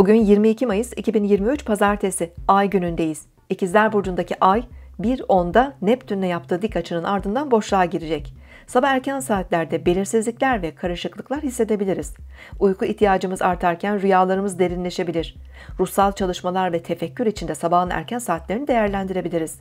Bugün 22 Mayıs 2023 Pazartesi ay günündeyiz. İkizler Burcu'ndaki ay 1.10'da Neptün'le yaptığı dik açının ardından boşluğa girecek. Sabah erken saatlerde belirsizlikler ve karışıklıklar hissedebiliriz. Uyku ihtiyacımız artarken rüyalarımız derinleşebilir. Ruhsal çalışmalar ve tefekkür içinde sabahın erken saatlerini değerlendirebiliriz.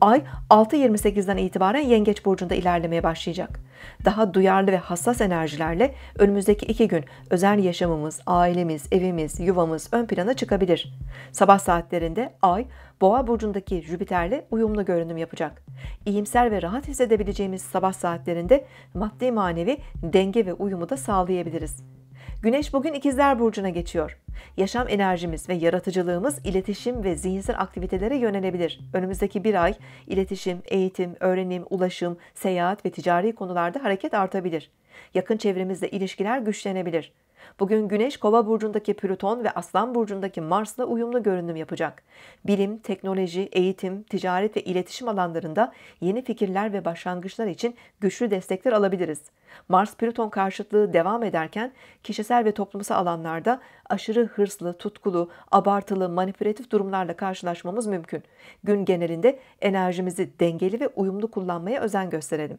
Ay 6.28'den itibaren Yengeç Burcu'nda ilerlemeye başlayacak. Daha duyarlı ve hassas enerjilerle önümüzdeki iki gün özel yaşamımız, ailemiz, evimiz, yuvamız ön plana çıkabilir. Sabah saatlerinde Ay Boğa burcundaki Jüpiter'le uyumlu görünüm yapacak. İyimser ve rahat hissedebileceğimiz sabah saatlerinde maddi manevi denge ve uyumu da sağlayabiliriz. Güneş bugün İkizler Burcu'na geçiyor. Yaşam enerjimiz ve yaratıcılığımız iletişim ve zihinsel aktivitelere yönelebilir. Önümüzdeki bir ay iletişim, eğitim, öğrenim, ulaşım, seyahat ve ticari konularda hareket artabilir. Yakın çevremizde ilişkiler güçlenebilir. Bugün Güneş Kova burcundaki Plüton ve Aslan burcundaki Mars'la uyumlu görünüm yapacak. Bilim, teknoloji, eğitim, ticaret ve iletişim alanlarında yeni fikirler ve başlangıçlar için güçlü destekler alabiliriz. Mars-Plüton karşıtlığı devam ederken kişisel ve toplumsal alanlarda aşırı hırslı, tutkulu, abartılı, manipülatif durumlarla karşılaşmamız mümkün. Gün genelinde enerjimizi dengeli ve uyumlu kullanmaya özen gösterelim.